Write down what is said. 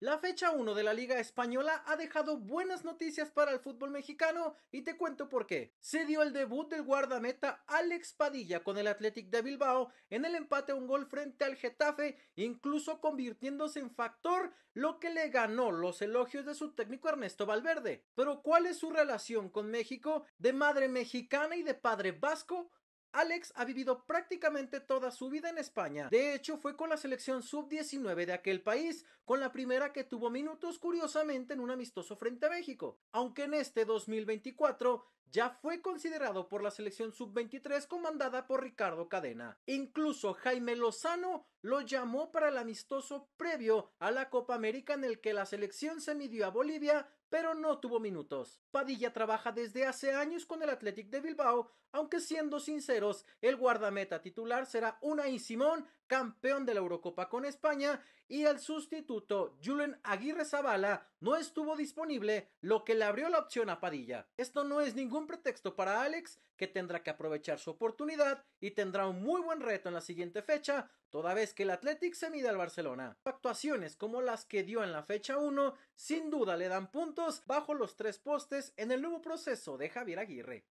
La fecha 1 de la Liga Española ha dejado buenas noticias para el fútbol mexicano y te cuento por qué. Se dio el debut del guardameta Alex Padilla con el Athletic de Bilbao en el empate a un gol frente al Getafe, incluso convirtiéndose en factor lo que le ganó los elogios de su técnico Ernesto Valverde. Pero ¿cuál es su relación con México de madre mexicana y de padre vasco? Alex ha vivido prácticamente toda su vida en España. De hecho, fue con la selección sub-19 de aquel país, con la primera que tuvo minutos curiosamente en un amistoso frente a México. Aunque en este 2024 ya fue considerado por la selección sub-23 comandada por Ricardo Cadena. Incluso Jaime Lozano lo llamó para el amistoso previo a la Copa América en el que la selección se midió a Bolivia, pero no tuvo minutos. Padilla trabaja desde hace años con el Athletic de Bilbao, aunque siendo sinceros, el guardameta titular será Unai Simón, campeón de la Eurocopa con España, y el sustituto Julen Aguirre Zavala no estuvo disponible, lo que le abrió la opción a Padilla. Esto no es ningún un pretexto para Alex, que tendrá que aprovechar su oportunidad y tendrá un muy buen reto en la siguiente fecha, toda vez que el Athletic se mide al Barcelona. Actuaciones como las que dio en la fecha 1 sin duda le dan puntos bajo los tres postes en el nuevo proceso de Javier Aguirre.